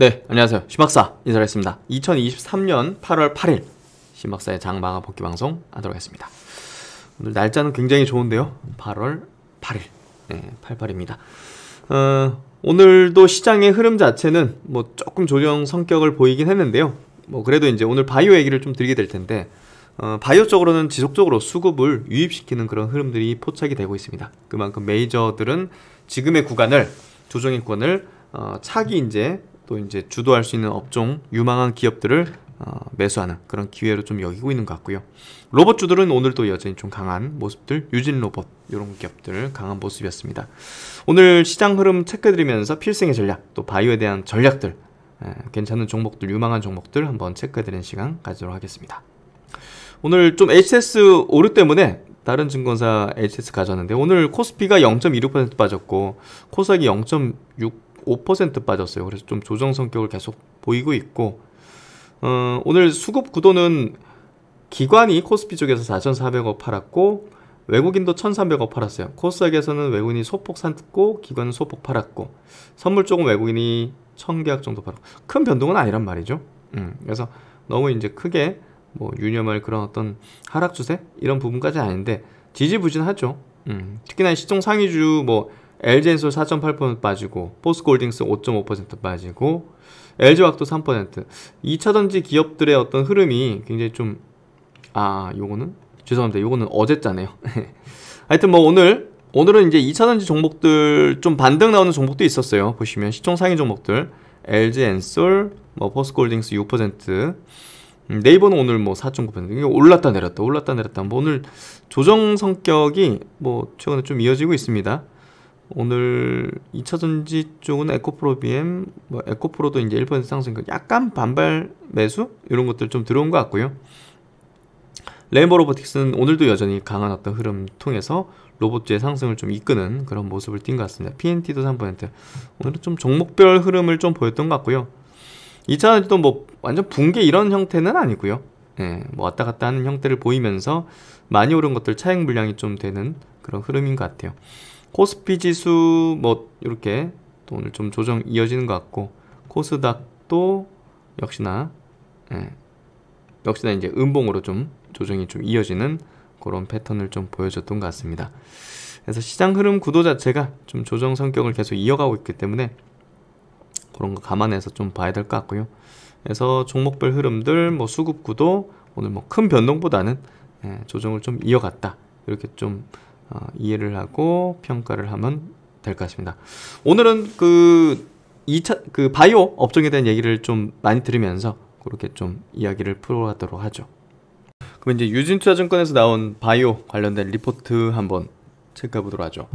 네, 안녕하세요. 심박사 인사했습니다. 2023년 8월 8일 심박사의 장마가 복귀 방송 하도록 하겠습니다. 오늘 날짜는 굉장히 좋은데요. 8월 8일, 네, 88입니다. 어, 오늘도 시장의 흐름 자체는 뭐 조금 조정 성격을 보이긴 했는데요. 뭐 그래도 이제 오늘 바이오 얘기를 좀 드리게 될 텐데 어, 바이오 쪽으로는 지속적으로 수급을 유입시키는 그런 흐름들이 포착이 되고 있습니다. 그만큼 메이저들은 지금의 구간을 조정의 구간을 어, 차기 이제 또 이제 주도할 수 있는 업종, 유망한 기업들을 어, 매수하는 그런 기회로 좀 여기고 있는 것 같고요. 로봇주들은 오늘도 여전히 좀 강한 모습들, 유진 로봇 이런 기업들 강한 모습이었습니다. 오늘 시장 흐름 체크해드리면서 필승의 전략, 또 바이오에 대한 전략들, 에, 예, 괜찮은 종목들, 유망한 종목들 한번 체크해드리는 시간 가지도록 하겠습니다. 오늘 좀 HS 오류 때문에 다른 증권사 HS 가졌는데 오늘 코스피가 0.26% 빠졌고 코스닥이 0.6 5% 빠졌어요. 그래서 좀 조정 성격을 계속 보이고 있고 어, 오늘 수급 구도는 기관이 코스피 쪽에서 4,400억 팔았고 외국인도 1,300억 팔았어요. 코스닥에서는 외국인이 소폭 샀고 기관은 소폭 팔았고 선물 쪽은 외국인이 1,000계약 정도 팔았고 큰 변동은 아니란 말이죠. 음, 그래서 너무 이제 크게 뭐 유념할 그런 어떤 하락 추세 이런 부분까지 아닌데 지지부진하죠. 음, 특히나 시총 상위주 뭐엘 g 엔솔4.8% 빠지고 포스골딩스5.5% 빠지고 엘지화학도3% 2차전지 기업들의 어떤 흐름이 굉장히 좀 아 요거는 죄송합니다 요거는 어제잖네요 하여튼 뭐 오늘 오늘은 이제 2차전지 종목들 좀 반등 나오는 종목도 있었어요 보시면 시총 상위 종목들 엘지엔솔뭐포스골딩스6% 음, 네이버는 오늘 뭐 4.9% 올랐다 내렸다 올랐다 내렸다 뭐 오늘 조정 성격이 뭐 최근에 좀 이어지고 있습니다 오늘 2차전지 쪽은 에코프로 비엠뭐 에코프로도 이제 1% 상승, 그러니까 약간 반발 매수 이런 것들 좀 들어온 것 같고요. 레이버 로보틱스는 오늘도 여전히 강한 어떤 흐름 통해서 로봇의 상승을 좀 이끄는 그런 모습을 띈 것 같습니다. PNT도 3% 오늘은 좀 종목별 흐름을 좀 보였던 것 같고요. 2차전지 또뭐 완전 붕괴 이런 형태는 아니고요. 예, 뭐 왔다 갔다 하는 형태를 보이면서 많이 오른 것들 차익 물량이 좀 되는 그런 흐름인 것 같아요. 코스피 지수 뭐 이렇게 또 오늘 좀 조정 이어지는 것 같고 코스닥도 역시나 예, 역시나 이제 음봉으로 좀 조정이 좀 이어지는 그런 패턴을 좀 보여줬던 것 같습니다. 그래서 시장 흐름 구도 자체가 좀 조정 성격을 계속 이어가고 있기 때문에 그런 거 감안해서 좀 봐야 될 것 같고요. 그래서 종목별 흐름들, 뭐 수급 구도 오늘 뭐 큰 변동보다는 예, 조정을 좀 이어갔다 이렇게 좀 어, 이해를 하고 평가를 하면 될 것 같습니다. 오늘은 그 2차 그 바이오 업종에 대한 얘기를 좀 많이 들으면서 그렇게 좀 이야기를 풀어가도록 하죠. 그럼 이제 유진투자증권에서 나온 바이오 관련된 리포트 한번 체크해 보도록 하죠.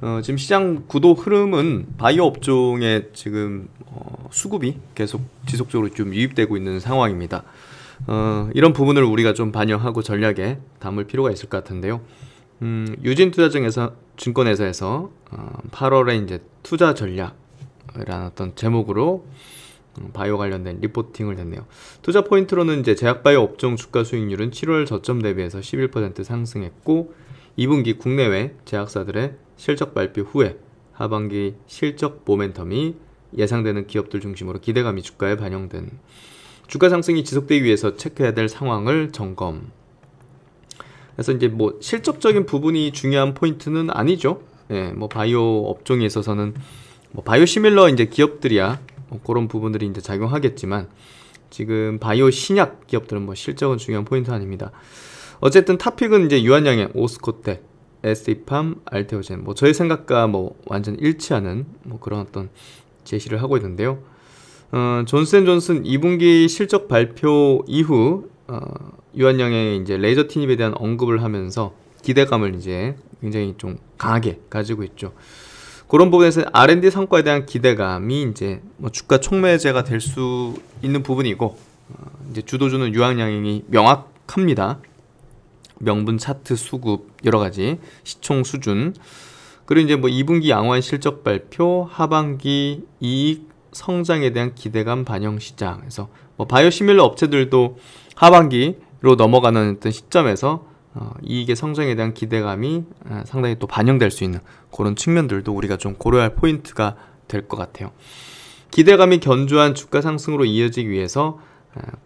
어, 지금 시장 구도 흐름은 바이오 업종의 지금 어, 수급이 계속 지속적으로 좀 유입되고 있는 상황입니다. 어, 이런 부분을 우리가 좀 반영하고 전략에 담을 필요가 있을 것 같은데요. 음, 유진투자증권회사에서 에서증 어, 8월에 이제 투자 전략이라는 어떤 제목으로 음, 바이오 관련된 리포팅을 했네요 투자 포인트로는 이제 제약바이오 업종 주가 수익률은 7월 저점 대비해서 11% 상승했고 2분기 국내외 제약사들의 실적 발표 후에 하반기 실적 모멘텀이 예상되는 기업들 중심으로 기대감이 주가에 반영된 주가 상승이 지속되기 위해서 체크해야 될 상황을 점검 그래서 이제 뭐 실적적인 부분이 중요한 포인트는 아니죠. 예, 뭐 바이오 업종에 있어서는 뭐 바이오 시밀러 이제 기업들이야 뭐 그런 부분들이 이제 작용하겠지만 지금 바이오 신약 기업들은 뭐 실적은 중요한 포인트 아닙니다. 어쨌든 탑픽은 이제 유한양행, 오스코텍, 에스이팜, 알테오젠 뭐 저의 생각과 뭐 완전 일치하는 뭐 그런 어떤 제시를 하고 있는데요. 어, 존슨 존슨 2분기 실적 발표 이후 어, 유한양의 이제 레이저 티닙에 대한 언급을 하면서 기대감을 이제 굉장히 좀 강하게 가지고 있죠. 그런 부분에서 R&D 성과에 대한 기대감이 이제 뭐 주가 촉매제가 될 수 있는 부분이고 어, 이제 주도주는 유한양행이 명확합니다. 명분 차트 수급 여러 가지 시총 수준 그리고 이제 뭐 2분기 양호한 실적 발표 하반기 이익 성장에 대한 기대감 반영 시장에서 뭐 바이오시밀러 업체들도 하반기 로 넘어가는 어떤 시점에서 어, 이익의 성장에 대한 기대감이 어, 상당히 또 반영될 수 있는 그런 측면들도 우리가 좀 고려할 포인트가 될 것 같아요. 기대감이 견조한 주가 상승으로 이어지기 위해서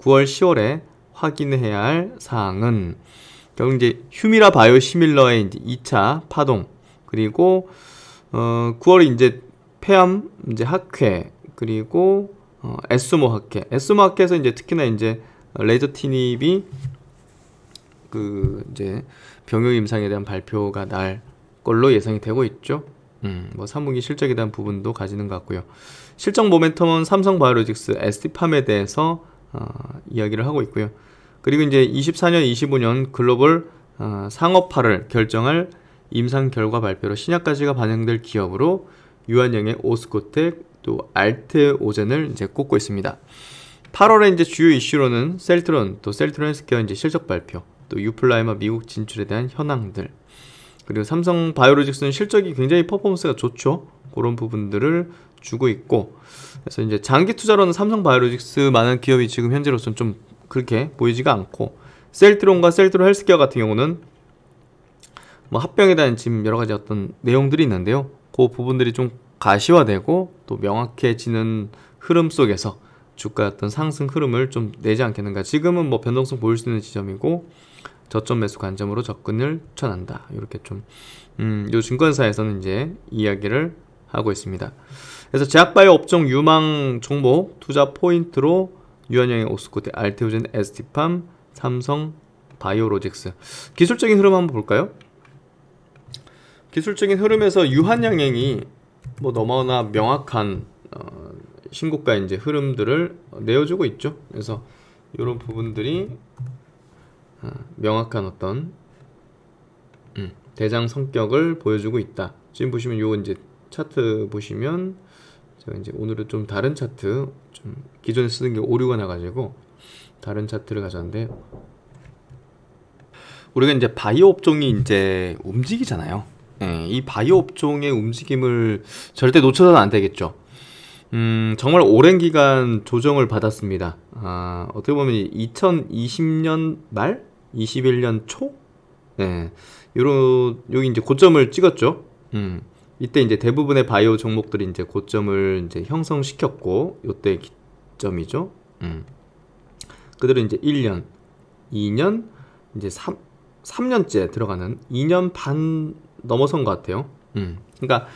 9월, 어, 10월에 확인해야 할 사항은 결국 이제 휴미라 바이오 시밀러의 이제 2차 파동 그리고 어, 9월에 이제 폐암 이제 학회 그리고 어, 에스모 학회 에스모 학회에서 이제 특히나 이제 레이저 티닙이 그 이제 병역 임상에 대한 발표가 날 걸로 예상이 되고 있죠. 음, 뭐 3분기 실적에 대한 부분도 가지는 것 같고요. 실적 모멘텀은 삼성바이오로직스 ST팜에 대해서 어, 이야기를 하고 있고요. 그리고 이제 24년, 25년 글로벌 어, 상업화를 결정할 임상 결과 발표로 신약 가지가 반영될 기업으로 유한영의 오스코텍 또 알테오젠을 이제 꼽고 있습니다. 8월에 이제 주요 이슈로는 셀트론, 또 셀트론 헬스케어 이제 실적 발표, 또 유플라이마 미국 진출에 대한 현황들, 그리고 삼성 바이오로직스는 실적이 굉장히 퍼포먼스가 좋죠. 그런 부분들을 주고 있고, 그래서 이제 장기 투자로는 삼성 바이오로직스 많은 기업이 지금 현재로서는 좀 그렇게 보이지가 않고, 셀트론과 셀트론 헬스케어 같은 경우는 뭐 합병에 대한 지금 여러 가지 어떤 내용들이 있는데요. 그 부분들이 좀 가시화되고 또 명확해지는 흐름 속에서 주가 어떤 상승 흐름을 좀 내지 않겠는가. 지금은 뭐 변동성 보일 수 있는 지점이고 저점 매수 관점으로 접근을 추천한다. 이렇게 좀, 음, 요 증권사에서는 이제 이야기를 하고 있습니다. 그래서 제약바이오 업종 유망 종목 투자 포인트로 유한영의 오스코테, 알테오젠, 에스티팜, 삼성, 바이오로직스. 기술적인 흐름 한번 볼까요? 기술적인 흐름에서 유한양행이 뭐 너무나 명확한 어, 신고가 이제 흐름들을 내어주고 있죠. 그래서 이런 부분들이 아, 명확한 어떤 음, 대장 성격을 보여주고 있다. 지금 보시면 요 이제 차트 보시면 제가 이제 오늘은 좀 다른 차트 좀 기존에 쓰는 게 오류가 나가지고 다른 차트를 가져왔는데 우리가 이제 바이오 업종이 이제 움직이잖아요. 예, 이 바이오 업종의 움직임을 절대 놓쳐서는 안 되겠죠. 음, 정말 오랜 기간 조정을 받았습니다. 아, 어떻게 보면 2020년 말, 21년 초, 네, 요런 여기 이제 고점을 찍었죠. 음, 이때 이제 대부분의 바이오 종목들이 이제 고점을 이제 형성시켰고, 요때 기점이죠. 음, 그대로 이제 1년, 2년, 이제 3, 3년째 들어가는 2년 반 넘어선 것 같아요. 음. 그러니까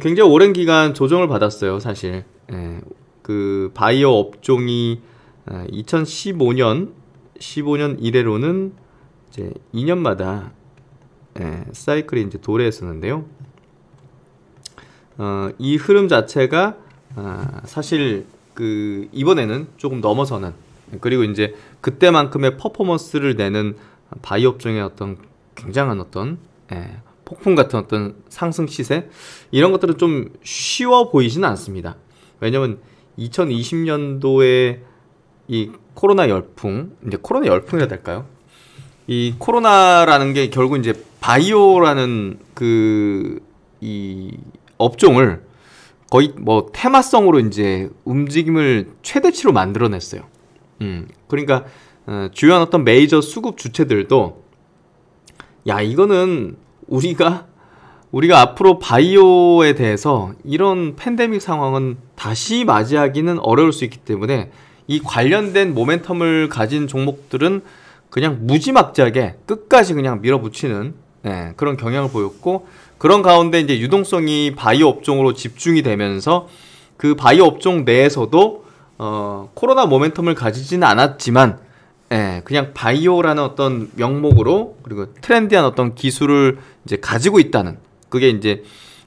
굉장히 오랜 기간 조정을 받았어요, 사실. 예, 그 바이오 업종이 2015년 아, 15년 이래로는 이제 2년마다 예, 사이클이 이제 도래했었는데요. 어, 이 흐름 자체가 어, 사실 그 이번에는 조금 넘어서는 그리고 이제 그때만큼의 퍼포먼스를 내는 바이오 업종의 어떤 굉장한 어떤 예, 폭풍 같은 어떤 상승 시세 이런 것들은 좀 쉬워 보이지는 않습니다. 왜냐면 2020년도에 이 코로나 열풍, 이제 코로나 열풍이라 될까요? 이 코로나라는 게 결국 이제 바이오라는 그 이 업종을 거의 뭐 테마성으로 이제 움직임을 최대치로 만들어냈어요. 음, 그러니까 어, 주요한 어떤 메이저 수급 주체들도 야 이거는 우리가 우리가 앞으로 바이오에 대해서 이런 팬데믹 상황은 다시 맞이하기는 어려울 수 있기 때문에 이 관련된 모멘텀을 가진 종목들은 그냥 무지막지하게 끝까지 그냥 밀어붙이는 네, 그런 경향을 보였고 그런 가운데 이제 유동성이 바이오 업종으로 집중이 되면서 그 바이오 업종 내에서도 어, 코로나 모멘텀을 가지지는 않았지만 예, 그냥 바이오라는 어떤 명목으로 그리고 트렌디한 어떤 기술을 이제 가지고 있다는 그게 이제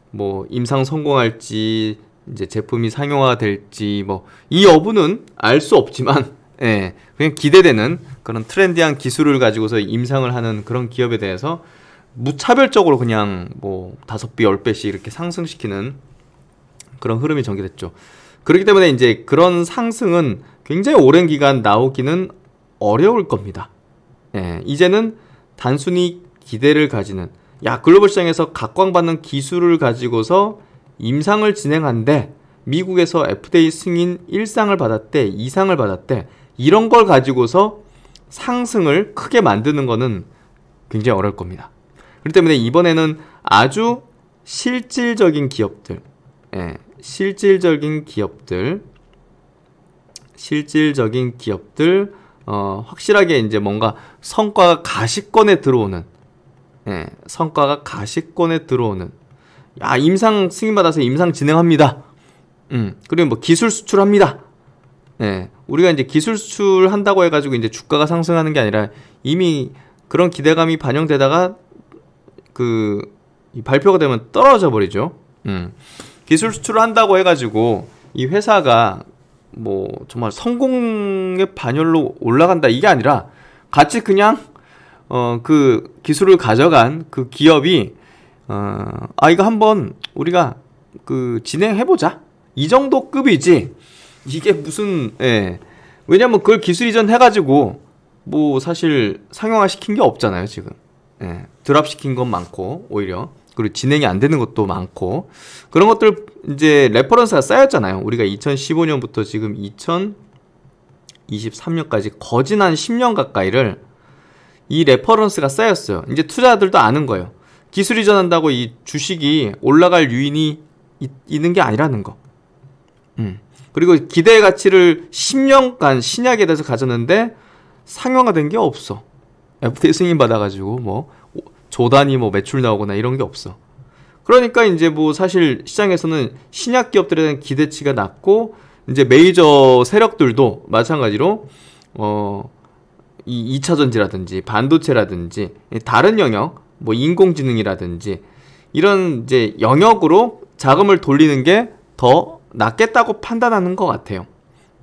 뭐 임상 성공할지 이제 제품이 상용화될지 뭐 이 여부는 알 수 없지만 예, 그냥 기대되는 그런 트렌디한 기술을 가지고서 임상을 하는 그런 기업에 대해서 무차별적으로 그냥 뭐 다섯 배, 열 배씩 이렇게 상승시키는 그런 흐름이 전개됐죠. 그렇기 때문에 이제 그런 상승은 굉장히 오랜 기간 나오기는 어려울 겁니다. 예, 이제는 단순히 기대를 가지는 야 글로벌 시장에서 각광받는 기술을 가지고서 임상을 진행한데 미국에서 FDA 승인 1상을 받았대 2상을 받았대 이런 걸 가지고서 상승을 크게 만드는 거는 굉장히 어려울 겁니다. 그렇기 때문에 이번에는 아주 실질적인 기업들, 예, 실질적인 기업들, 실질적인 기업들, 어, 확실하게 이제 뭔가 성과가 가시권에 들어오는, 예, 성과가 가시권에 들어오는, 야, 임상 승인받아서 임상 진행합니다. 음, 그리고 뭐 기술 수출합니다. 예, 우리가 이제 기술 수출한다고 해가지고 이제 주가가 상승하는 게 아니라 이미 그런 기대감이 반영되다가 그 발표가 되면 떨어져 버리죠. 음, 기술 수출을 한다고 해가지고 이 회사가 뭐 정말 성공의 반열로 올라간다 이게 아니라 같이 그냥 어 그 기술을 가져간 그 기업이 어아 이거 한번 우리가 그 진행해 보자 이 정도 급이지 이게 무슨 예 왜냐면 그걸 기술 이전 해가지고 뭐 사실 상용화 시킨 게 없잖아요 지금 예 드랍 시킨 건 많고 오히려 그리고 진행이 안 되는 것도 많고 그런 것들 이제 레퍼런스가 쌓였잖아요. 우리가 2015년부터 지금 2023년까지 거진 한 10년 가까이를 이 레퍼런스가 쌓였어요. 이제 투자들도 자 아는 거예요. 기술 이전한다고 이 주식이 올라갈 유인이 있, 있는 게 아니라는 거. 음. 그리고 기대의 가치를 10년간 신약에 대해서 가졌는데 상용화된 게 없어. FTA 승인 받아가지고 뭐 조단이 뭐 매출 나오거나 이런 게 없어. 그러니까 이제 뭐 사실 시장에서는 신약 기업들에 대한 기대치가 낮고 이제 메이저 세력들도 마찬가지로 어이 2차 전지라든지 반도체라든지 다른 영역 뭐 인공지능이라든지 이런 이제 영역으로 자금을 돌리는 게 더 낫겠다고 판단하는 것 같아요.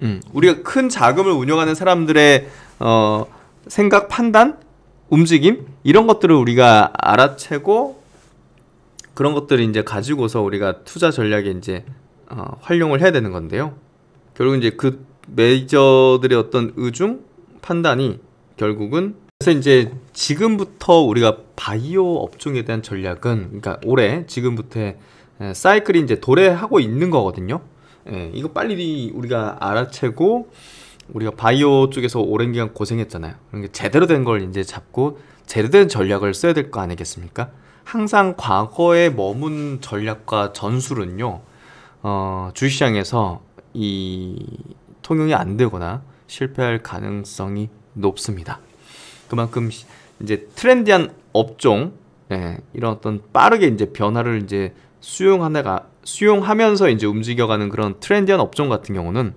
음, 우리가 큰 자금을 운영하는 사람들의 어, 생각 판단 움직임 이런 것들을 우리가 알아채고 그런 것들을 이제 가지고서 우리가 투자 전략에 이제 어, 활용을 해야 되는 건데요. 결국 이제 그메이저들의 어떤 의중 판단이 결국은 그래서 이제 지금부터 우리가 바이오 업종에 대한 전략은 그러니까 올해 지금부터 사이클이 이제 도래하고 있는 거거든요. 예, 이거 빨리 우리가 알아채고 우리가 바이오 쪽에서 오랜 기간 고생했잖아요. 그러니 제대로 된 걸 이제 잡고 제대로 된 전략을 써야 될 거 아니겠습니까? 항상 과거에 머문 전략과 전술은요, 어, 주시장에서이 통용이 안 되거나 실패할 가능성이 높습니다. 그만큼 이제 트렌디한 업종, 예, 이런 어떤 빠르게 이제 변화를 이제 수용하다가 수용하면서 이제 움직여가는 그런 트렌디한 업종 같은 경우는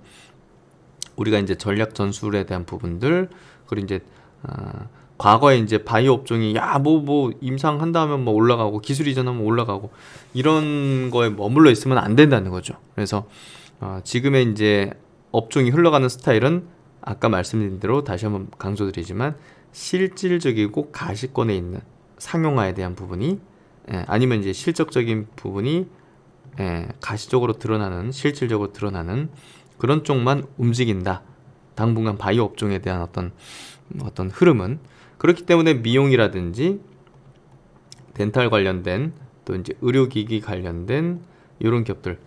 우리가 이제 전략 전술에 대한 부분들 그리고 이제 어, 과거에 이제 바이오 업종이 야 뭐뭐 뭐 임상한 다음에 뭐 올라가고 기술 이전하면 올라가고 이런 거에 머물러 있으면 안 된다는 거죠. 그래서 어, 지금의 이제 업종이 흘러가는 스타일은 아까 말씀드린 대로 다시 한번 강조드리지만 실질적이고 가시권에 있는 상용화에 대한 부분이 예, 아니면 이제 실적적인 부분이 예, 가시적으로 드러나는 실질적으로 드러나는 그런 쪽만 움직인다. 당분간 바이오 업종에 대한 어떤 어떤 흐름은 그렇기 때문에 미용이라든지 덴탈 관련된 또 이제 의료기기 관련된 이런 기업들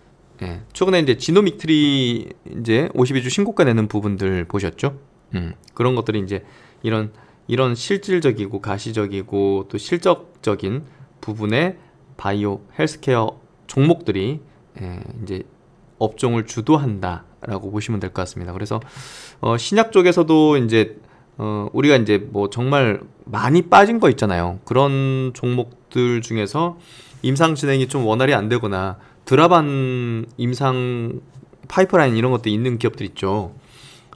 예. 최근에 이제 지노믹 트리 이제 52주 신고가 내는 부분들 보셨죠? 음. 그런 것들이 이제 이런 이런 실질적이고 가시적이고 또 실적적인 부분의 바이오 헬스케어 종목들이 예, 이제 업종을 주도한다. 라고 보시면 될 것 같습니다. 그래서 어, 신약 쪽에서도 이제 어, 우리가 이제 뭐 정말 많이 빠진 거 있잖아요. 그런 종목들 중에서 임상 진행이 좀 원활히 안 되거나 드라반 임상 파이프라인 이런 것도 있는 기업들 있죠.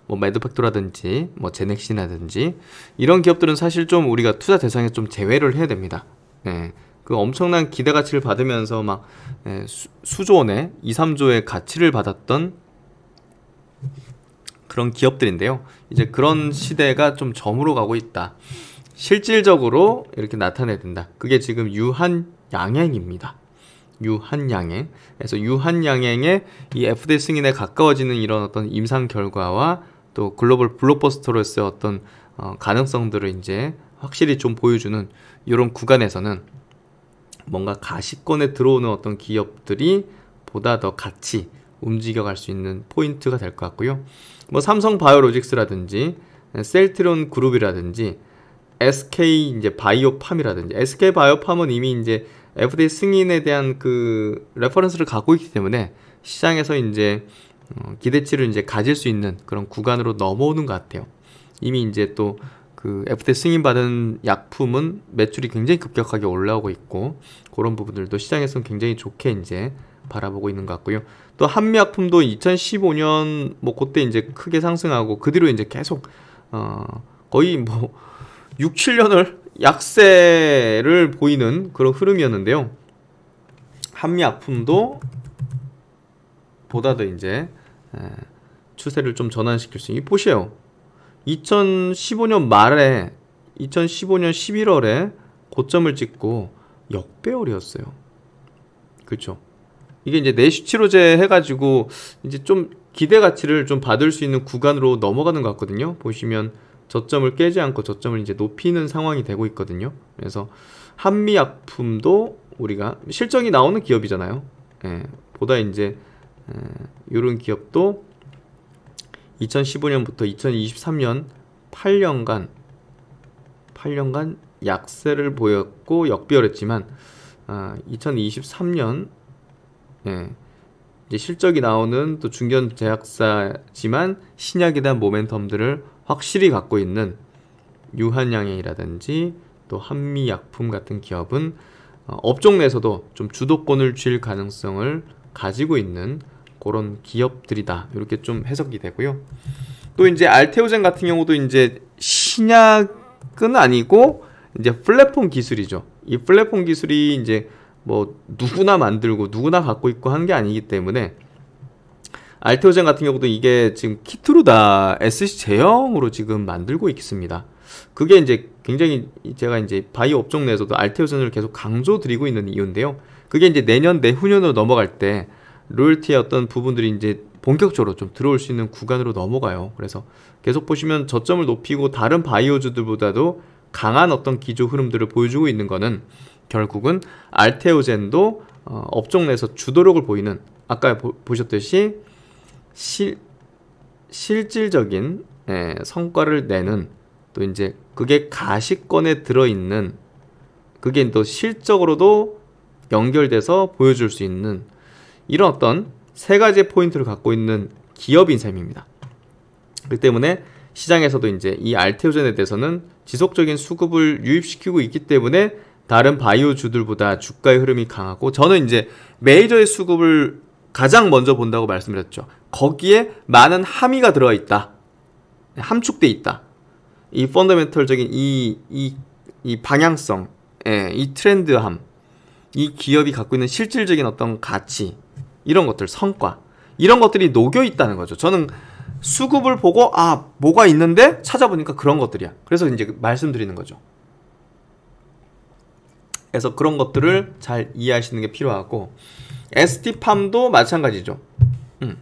뭐 매드팩토라든지 뭐 제넥신이라든지 이런 기업들은 사실 좀 우리가 투자 대상에 좀 제외를 해야 됩니다. 네. 그 엄청난 기대 가치를 받으면서 막 예, 수, 조원의 2, 3조의 가치를 받았던 그런 기업들인데요. 이제 그런 시대가 좀 점으로 가고 있다. 실질적으로 이렇게 나타내야 된다. 그게 지금 유한 양행입니다. 유한 양행. 그래서 유한 양행의 이 FDA 승인에 가까워지는 이런 어떤 임상 결과와 또 글로벌 블록버스터로서의 어떤 어, 가능성들을 이제 확실히 좀 보여주는 이런 구간에서는 뭔가 가시권에 들어오는 어떤 기업들이 보다 더 같이 움직여갈 수 있는 포인트가 될 것 같고요. 뭐 삼성 바이오로직스라든지 셀트론 그룹이라든지 SK 이제 바이오팜이라든지 SK 바이오팜은 이미 이제 FDA 승인에 대한 그 레퍼런스를 갖고 있기 때문에 시장에서 이제 어, 기대치를 이제 가질 수 있는 그런 구간으로 넘어오는 것 같아요. 이미 이제 또 그 FDA 승인 받은 약품은 매출이 굉장히 급격하게 올라오고 있고 그런 부분들도 시장에서는 굉장히 좋게 이제 바라보고 있는 것 같고요. 또 한미약품도 2015년 뭐 그때 이제 크게 상승하고 그 뒤로 이제 계속 어 거의 뭐 6, 7년을 약세를 보이는 그런 흐름이었는데요. 한미약품도 보다 더 이제 추세를 좀 전환시킬 수 있는 보시에요. 2015년 말에 2015년 11월에 고점을 찍고 역배열이었어요. 그렇죠. 이게 이제 내시 치료제 해가지고 이제 좀 기대 가치를 좀 받을 수 있는 구간으로 넘어가는 것 같거든요. 보시면 저점을 깨지 않고 저점을 이제 높이는 상황이 되고 있거든요. 그래서 한미약품도 우리가 실적이 나오는 기업이잖아요. 예, 보다 이제 예, 이런 기업도 2015년부터 2023년 8년간 8년간 약세를 보였고 역별했지만 아, 2023년 예. 이제 실적이 나오는 또 중견 제약사지만 신약에 대한 모멘텀들을 확실히 갖고 있는 유한양행이라든지 또 한미약품 같은 기업은 어, 업종 내에서도 좀 주도권을 쥘 가능성을 가지고 있는 그런 기업들이다. 이렇게 좀 해석이 되고요. 또 이제 알테오젠 같은 경우도 이제 신약은 아니고 이제 플랫폼 기술이죠. 이 플랫폼 기술이 이제 뭐 누구나 만들고 누구나 갖고 있고 한 게 아니기 때문에 알테오젠 같은 경우도 이게 지금 키트로 다 SC 제형으로 지금 만들고 있습니다. 그게 이제 굉장히 제가 이제 바이오 업종 내에서도 알테오젠을 계속 강조드리고 있는 이유인데요. 그게 이제 내년 내후년으로 넘어갈 때 로열티의 어떤 부분들이 이제 본격적으로 좀 들어올 수 있는 구간으로 넘어가요. 그래서 계속 보시면 저점을 높이고 다른 바이오주들보다도 강한 어떤 기조 흐름들을 보여주고 있는 거는 결국은 알테오젠도 어, 업종 내에서 주도력을 보이는 아까 보, 셨듯이 실, 실질적인 예, 성과를 내는 또 이제 그게 가시권에 들어있는 그게 또 실적으로도 연결돼서 보여줄 수 있는 이런 어떤 세가지 포인트를 갖고 있는 기업인 셈입니다. 그렇기 때문에 시장에서도 이제 이 알테오젠에 대해서는 지속적인 수급을 유입시키고 있기 때문에 다른 바이오주들보다 주가의 흐름이 강하고 저는 이제 메이저의 수급을 가장 먼저 본다고 말씀드렸죠. 거기에 많은 함의가 들어가 있다. 함축돼 있다. 이 펀더멘털적인 이, 이, 이 방향성, 예, 이 트렌드함, 이 기업이 갖고 있는 실질적인 어떤 가치, 이런 것들, 성과, 이런 것들이 녹여 있다는 거죠. 저는 수급을 보고, 아, 뭐가 있는데? 찾아보니까 그런 것들이야. 그래서 이제 말씀드리는 거죠. 그래서 그런 것들을 잘 이해하시는 게 필요하고 ST팜도 마찬가지죠. 음.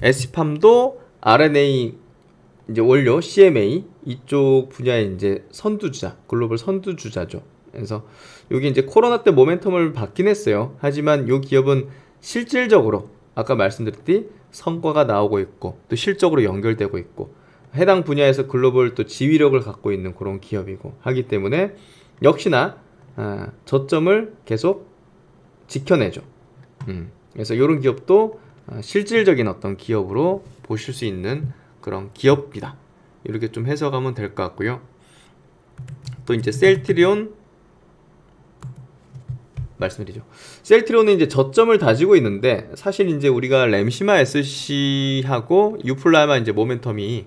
ST팜도 RNA 이제 원료 CMA 이쪽 분야의 이제 선두주자 글로벌 선두주자죠. 그래서 여기 이제 코로나 때 모멘텀을 받긴 했어요. 하지만 이 기업은 실질적으로 아까 말씀드렸듯이 성과가 나오고 있고 또 실적으로 연결되고 있고 해당 분야에서 글로벌 또 지휘력을 갖고 있는 그런 기업이고 하기 때문에 역시나 아, 저점을 계속 지켜내죠. 음, 그래서 이런 기업도 어, 실질적인 어떤 기업으로 보실 수 있는 그런 기업이다. 이렇게 좀 해석하면 될 것 같고요. 또 이제 셀트리온 말씀드리죠. 셀트리온은 이제 저점을 다지고 있는데 사실 이제 우리가 램시마 SC하고 유플라마 이제 모멘텀이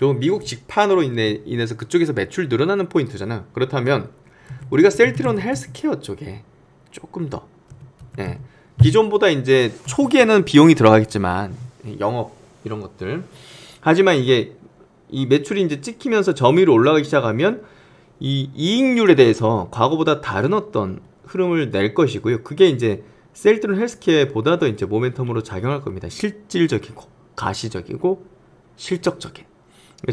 결 미국 직판으로 인해, 인해서 그쪽에서 매출 늘어나는 포인트잖아. 그렇다면 우리가 셀트리온 헬스케어 쪽에 조금 더 예, 기존보다 이제 초기에는 비용이 들어가겠지만 영업 이런 것들 하지만 이게 이 매출이 이제 찍히면서 점유율이 올라가기 시작하면 이 이익률에 대해서 과거보다 다른 어떤 흐름을 낼 것이고요. 그게 이제 셀트론 헬스케어보다 더 이제 모멘텀으로 작용할 겁니다. 실질적이고 가시적이고 실적적인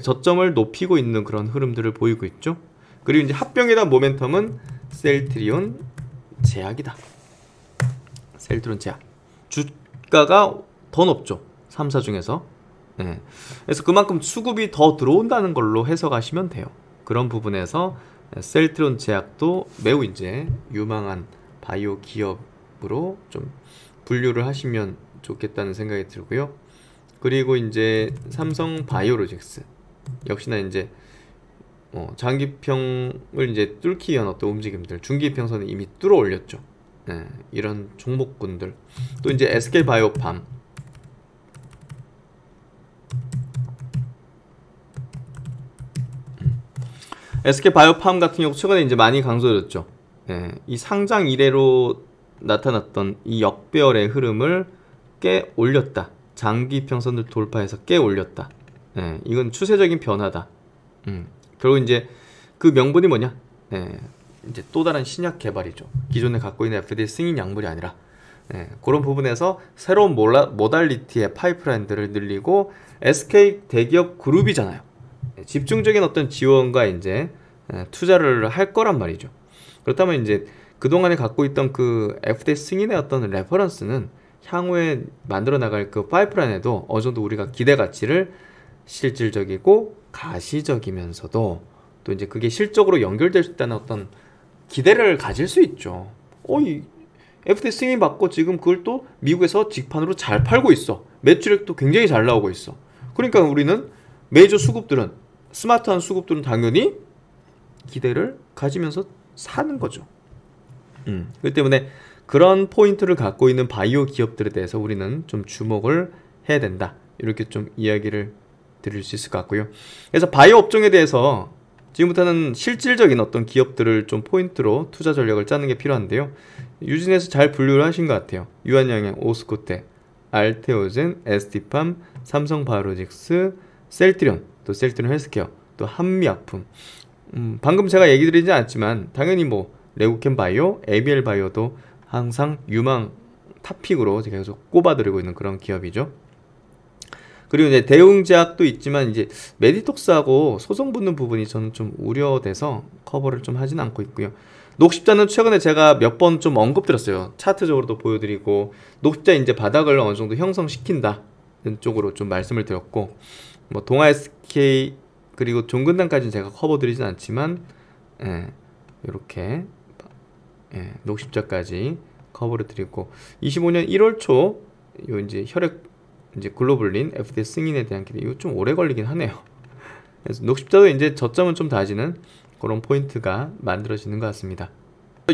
저점을 높이고 있는 그런 흐름들을 보이고 있죠. 그리고 이제 합병이 대한 모멘텀은 셀트리온 제약이다. 셀트리온 제약. 주가가 더 높죠. 3사 중에서. 네. 그래서 그만큼 수급이 더 들어온다는 걸로 해석하시면 돼요. 그런 부분에서 셀트론 제약도 매우 이제 유망한 바이오 기업으로 좀 분류를 하시면 좋겠다는 생각이 들고요. 그리고 이제 삼성 바이오로직스 역시나 이제 어, 장기평을 이제 뚫기 위한 어떤 움직임들, 중기평선을 이미 뚫어 올렸죠. 네, 이런 종목군들. 또 이제 SK 바이오팜. SK 음. 바이오팜 같은 경우 최근에 이제 많이 강조됐죠. 네, 이 상장 이래로 나타났던 이역배열의 흐름을 꽤 올렸다. 장기 평선을 돌파해서 꽤 올렸다. 네, 이건 추세적인 변화다. 음. 결국 이제 그 명분이 뭐냐? 네, 이제 또 다른 신약 개발이죠. 기존에 갖고 있는 FDA 승인 약물이 아니라 네, 그런 부분에서 새로운 몰라, 모달리티의 파이프라인들을 늘리고 SK 대기업 그룹이잖아요. 네, 집중적인 어떤 지원과 이제 네, 투자를 할 거란 말이죠. 그렇다면 이제 그동안에 갖고 있던 그 FDA 승인의 어떤 레퍼런스는 향후에 만들어 나갈 그 파이프라인에도 어느 정도 우리가 기대 가치를 실질적이고 가시적이면서도 또 이제 그게 실적으로 연결될 수 있다는 어떤 기대를 가질 수 있죠. 어이 FT 승인 받고 지금 그걸 또 미국에서 직판으로 잘 팔고 있어. 매출액도 굉장히 잘 나오고 있어. 그러니까 우리는 메이저 수급들은 스마트한 수급들은 당연히 기대를 가지면서 사는 거죠. 음. 그 때문에 그런 포인트를 갖고 있는 바이오 기업들에 대해서 우리는 좀 주목을 해야 된다. 이렇게 좀 이야기를 드릴 수 있을 것 같고요. 그래서 바이오 업종에 대해서 지금부터는 실질적인 어떤 기업들을 좀 포인트로 투자 전략을 짜는 게 필요한데요. 유진에서 잘 분류를 하신 것 같아요. 유한영의오스코테 알테오젠, 에스티팜, 삼성바이오로직스, 셀트리온, 또 셀트리온 헬스케어, 또 한미약품. 음, 방금 제가 얘기 드리지 않았지만 당연히 뭐 레고캠 바이오, ABL 바이오도 항상 유망 탑픽으로 계속 꼽아드리고 있는 그런 기업이죠. 그리고 이제 대응제약도 있지만 이제 메디톡스하고 소송 붙는 부분이 저는 좀 우려돼서 커버를 좀 하진 않고 있고요. 녹십자는 최근에 제가 몇 번 좀 언급드렸어요. 차트적으로도 보여드리고 녹십자 이제 바닥을 어느 정도 형성시킨다 쪽으로 좀 말씀을 드렸고 뭐 동아 SK 그리고 종근당까지는 제가 커버드리진 않지만 예, 이렇게 예, 녹십자까지 커버를 드리고 25년 1월 초요 이제 혈액 이제 글로블린 FDA 승인에 대한 기대 이거 좀 오래 걸리긴 하네요. 그래서 녹십자도 이제 저점은 좀 다지는 그런 포인트가 만들어지는 것 같습니다.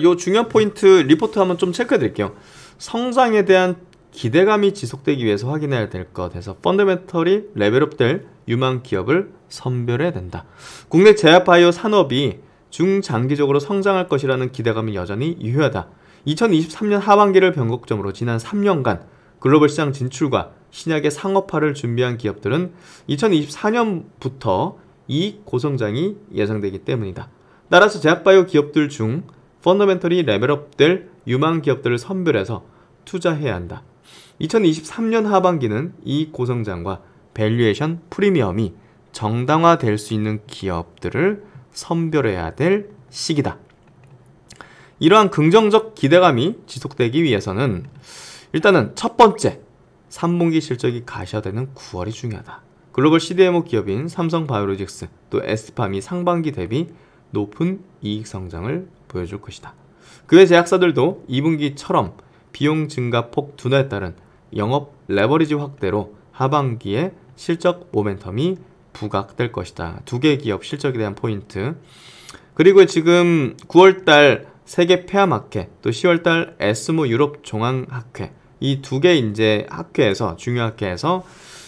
요 중요한 포인트 리포트 한번 좀 체크해 드릴게요. 성장에 대한 기대감이 지속되기 위해서 확인해야 될 것에서 펀더멘털이 레벨업될 유망 기업을 선별해야 된다. 국내 제약바이오 산업이 중장기적으로 성장할 것이라는 기대감은 여전히 유효하다. 2023년 하반기를 변곡점으로 지난 3년간 글로벌 시장 진출과 신약의 상업화를 준비한 기업들은 2024년부터 이익 고성장이 예상되기 때문이다. 따라서 제약바이오 기업들 중 펀더멘털이 레벨업될 유망 기업들을 선별해서 투자해야 한다. 2023년 하반기는 이익 고성장과 밸류에이션 프리미엄이 정당화될 수 있는 기업들을 선별해야 될 시기다. 이러한 긍정적 기대감이 지속되기 위해서는 일단은 첫 번째, 3분기 실적이 가시화되는 9월이 중요하다. 글로벌 CDMO 기업인 삼성바이오로직스 또 에스팜이 상반기 대비 높은 이익 성장을 보여줄 것이다. 그 외 제약사들도 2분기처럼 비용 증가폭 둔화에 따른 영업 레버리지 확대로 하반기에 실적 모멘텀이 부각될 것이다. 두 개 기업 실적에 대한 포인트. 그리고 지금 9월달 세계 폐암마회또 10월달 에스모 유럽 종항학회, 이두개 이제 학회에서 중요학회에서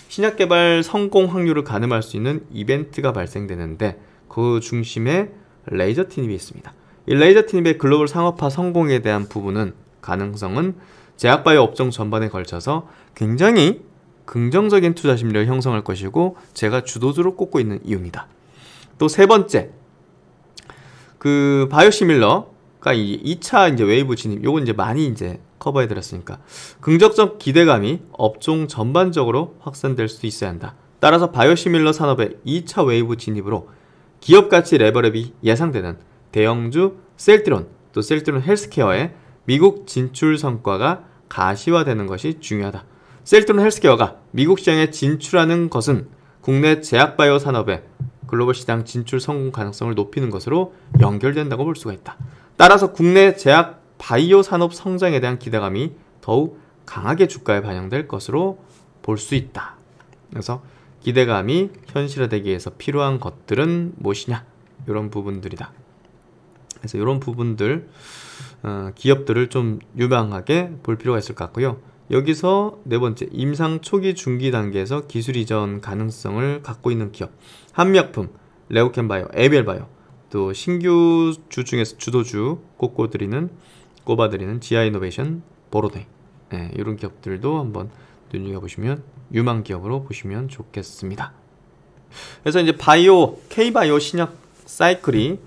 신약 개발 성공 확률을 가늠할 수 있는 이벤트가 발생되는데 그 중심에 레이저 티닙이 있습니다. 이 레이저 티닙의 글로벌 상업화 성공에 대한 부분은 가능성은 제약바이오 업종 전반에 걸쳐서 굉장히 긍정적인 투자 심리를 형성할 것이고 제가 주도주로 꼽고 있는 이유입니다. 또 세 번째 그 바이오시밀러 가이 2차 이제 웨이브 진입 요건 이제 많이 이제 커버해드렸으니까 긍정적 기대감이 업종 전반적으로 확산될 수 있어야 한다. 따라서 바이오시밀러 산업의 2차 웨이브 진입으로 기업 가치 레버랩이 예상되는 대형주 셀트론 또 셀트론 헬스케어의 미국 진출 성과가 가시화되는 것이 중요하다. 셀트론 헬스케어가 미국 시장에 진출하는 것은 국내 제약바이오 산업의 글로벌 시장 진출 성공 가능성을 높이는 것으로 연결된다고 볼 수가 있다. 따라서 국내 제약 바이오 산업 성장에 대한 기대감이 더욱 강하게 주가에 반영될 것으로 볼 수 있다. 그래서 기대감이 현실화되기 위해서 필요한 것들은 무엇이냐? 이런 부분들이다. 그래서 이런 부분들 어, 기업들을 좀 유망하게 볼 필요가 있을 것 같고요. 여기서 네 번째 임상 초기 중기 단계에서 기술 이전 가능성을 갖고 있는 기업 한미약품, 레오캔바이오, 에벨바이오 또 신규 주 중에서 주도주 꼽고 드리는 꼽아드리는 지하이노베이션 보로데 네, 이런 기업들도 한번 눈여겨보시면 유망 기업으로 보시면 좋겠습니다. 그래서 이제 바이오, K바이오 신약 사이클이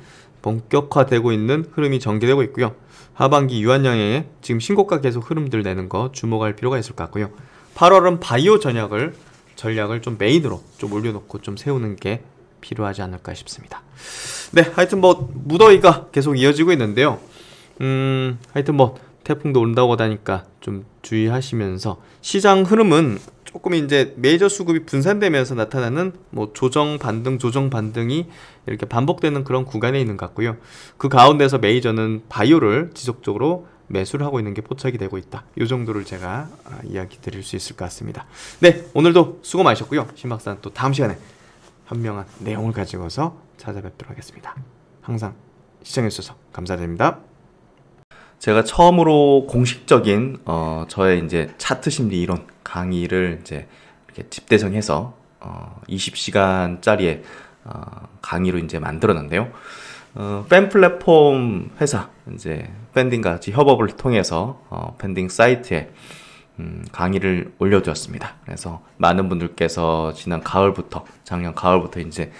본격화되고 있는 흐름이 전개되고 있고요. 하반기 유한양에 지금 신고가 계속 흐름들 내는 거 주목할 필요가 있을 것 같고요. 8월은 바이오 전략을 전략을 좀 메인으로 좀 올려놓고 좀 세우는 게 필요하지 않을까 싶습니다. 네, 하여튼 뭐 무더위가 계속 이어지고 있는데요. 음, 하여튼 뭐 태풍도 온다고 하니까좀 주의하시면서 시장 흐름은 조금 이제 메이저 수급이 분산되면서 나타나는 뭐 조정 반등 조정 반등이 이렇게 반복되는 그런 구간에 있는 것 같고요. 그 가운데서 메이저는 바이오를 지속적으로 매수를 하고 있는 게 포착이 되고 있다. 이 정도를 제가 아, 이야기 드릴 수 있을 것 같습니다. 네, 오늘도 수고 많으셨고요. 신박산 사또 다음 시간에 현명한 내용을 가지고서 찾아뵙도록 하겠습니다. 항상 시청해주셔서 감사드립니다. 제가 처음으로 공식적인 어, 저의 이제 차트 심리 이론 강의를 이제 이렇게 집대성해서 어, 20시간짜리의 어, 강의로 이제 만들어놨는데요. 어, 팬 플랫폼 회사 이제 팬딩과 같이 협업을 통해서 어, 팬딩 사이트에 음, 강의를 올려두었습니다. 그래서 많은 분들께서 지난 가을부터 작년 가을부터 이제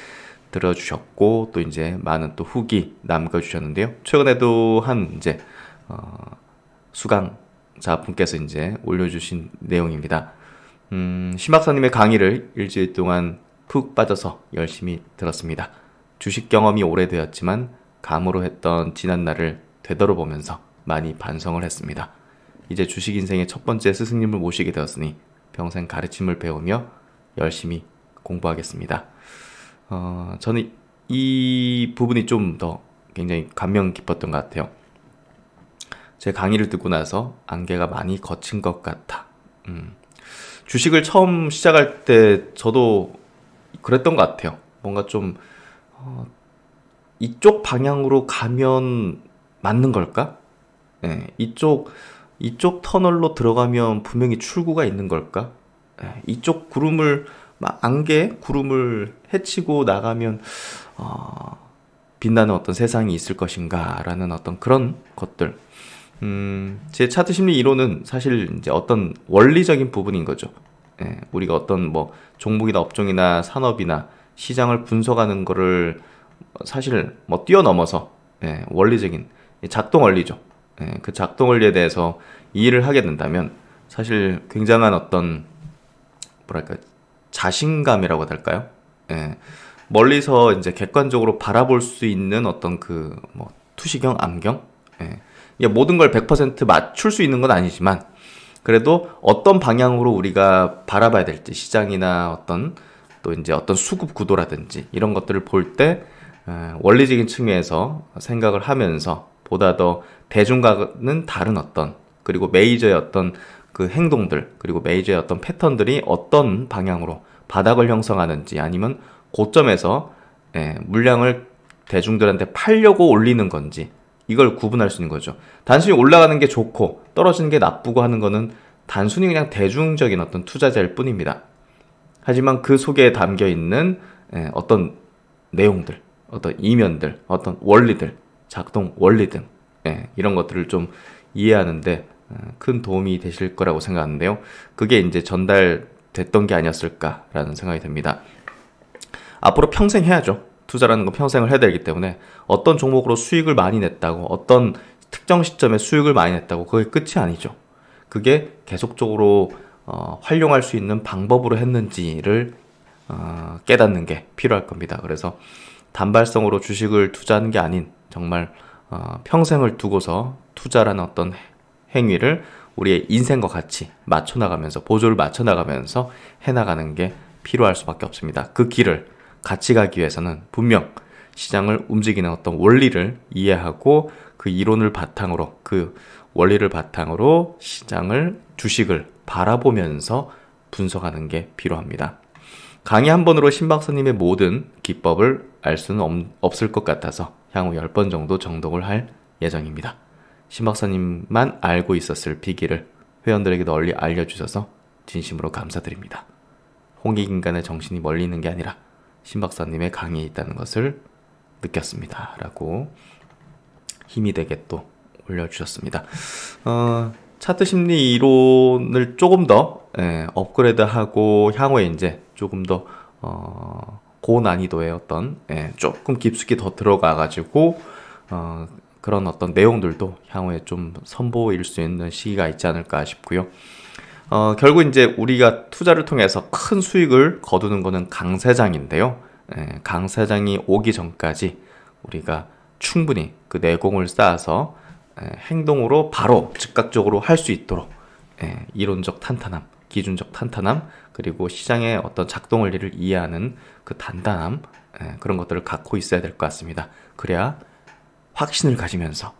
들어주셨고 또 이제 많은 또 후기 남겨주셨는데요. 최근에도 한 이제 어, 수강자분께서 이제 올려주신 내용입니다. 음, 심박사님의 강의를 일주일 동안 푹 빠져서 열심히 들었습니다. 주식 경험이 오래되었지만 감으로 했던 지난 날을 되돌아보면서 많이 반성을 했습니다. 이제 주식 인생의 첫 번째 스승님을 모시게 되었으니 평생 가르침을 배우며 열심히 공부하겠습니다. 어, 저는 이 부분이 좀 더 굉장히 감명 깊었던 것 같아요. 제 강의를 듣고 나서 안개가 많이 거친 것 같아. 음. 주식을 처음 시작할 때 저도 그랬던 것 같아요. 뭔가 좀 어, 이쪽 방향으로 가면 맞는 걸까? 네, 이쪽 이쪽 터널로 들어가면 분명히 출구가 있는 걸까? 네, 이쪽 구름을 막 안개 구름을 헤치고 나가면 어, 빛나는 어떤 세상이 있을 것인가라는 어떤 그런 것들 음, 제 차트 심리 이론은 사실 이제 어떤 원리적인 부분인 거죠. 예, 우리가 어떤 뭐 종목이나 업종이나 산업이나 시장을 분석하는 거를 사실 뭐 뛰어넘어서 예, 원리적인 작동 원리죠. 예, 그 작동 원리에 대해서 이해를 하게 된다면 사실 굉장한 어떤 뭐랄까 자신감이라고 할까요? 예, 멀리서 이제 객관적으로 바라볼 수 있는 어떤 그뭐 투시경 안경 예, 이게 모든 걸 100% 맞출 수 있는 건 아니지만 그래도 어떤 방향으로 우리가 바라봐야 될지 시장이나 어떤 또 이제 어떤 수급 구도라든지 이런 것들을 볼때 어, 원리적인 측면에서 생각을 하면서 보다 더 대중과는 다른 어떤 그리고 메이저의 어떤 그 행동들 그리고 메이저의 어떤 패턴들이 어떤 방향으로 바닥을 형성하는지 아니면 고점에서 예, 물량을 대중들한테 팔려고 올리는 건지 이걸 구분할 수 있는 거죠. 단순히 올라가는 게 좋고 떨어지는 게 나쁘고 하는 거는 단순히 그냥 대중적인 어떤 투자자일 뿐입니다. 하지만 그 속에 담겨 있는 예, 어떤 내용들, 어떤 이면들, 어떤 원리들, 작동 원리 등 예, 이런 것들을 좀 이해하는데 어, 큰 도움이 되실 거라고 생각하는데요. 그게 이제 전달됐던 게 아니었을까라는 생각이 듭니다. 앞으로 평생 해야죠. 투자라는 건 평생을 해야 되기 때문에 어떤 종목으로 수익을 많이 냈다고 어떤 특정 시점에 수익을 많이 냈다고 그게 끝이 아니죠. 그게 계속적으로 어, 활용할 수 있는 방법으로 했는지를 어, 깨닫는 게 필요할 겁니다. 그래서 단발성으로 주식을 투자하는 게 아닌 정말 어, 평생을 두고서 투자라는 어떤 행위를 우리의 인생과 같이 맞춰 나가면서 보조를 맞춰 나가면서 해 나가는 게 필요할 수밖에 없습니다. 그 길을 같이 가기 위해서는 분명 시장을 움직이는 어떤 원리를 이해하고 그 이론을 바탕으로 그 원리를 바탕으로 시장을 주식을 바라보면서 분석하는 게 필요합니다. 강의 한 번으로 신박사님의 모든 기법을 알 수는 없, 을것 같아서 향후 10번 정도 정독을 할 예정입니다. 신박사님만 알고 있었을 비기를 회원들에게 널리 알려주셔서 진심으로 감사드립니다. 홍익인간의 정신이 멀리 있는 게 아니라 신 박사님의 강의에 있다는 것을 느꼈습니다. 라고 힘이 되게 또 올려주셨습니다. 어, 차트 심리 이론을 조금 더 예, 업그레이드하고 향후에 이제 조금 더 어, 고난이도의 어떤 예, 조금 깊숙이 더 들어가가지고 어, 그런 어떤 내용들도 향후에 좀 선보일 수 있는 시기가 있지 않을까 싶고요. 어, 결국 이제 우리가 투자를 통해서 큰 수익을 거두는 것은 강세장인데요. 예, 강세장이 오기 전까지 우리가 충분히 그 내공을 쌓아서 예, 행동으로 바로 즉각적으로 할 수 있도록 예, 이론적 탄탄함, 기준적 탄탄함, 그리고 시장의 어떤 작동 원리를 이해하는 그 단단함 예, 그런 것들을 갖고 있어야 될 것 같습니다. 그래야 확신을 가지면서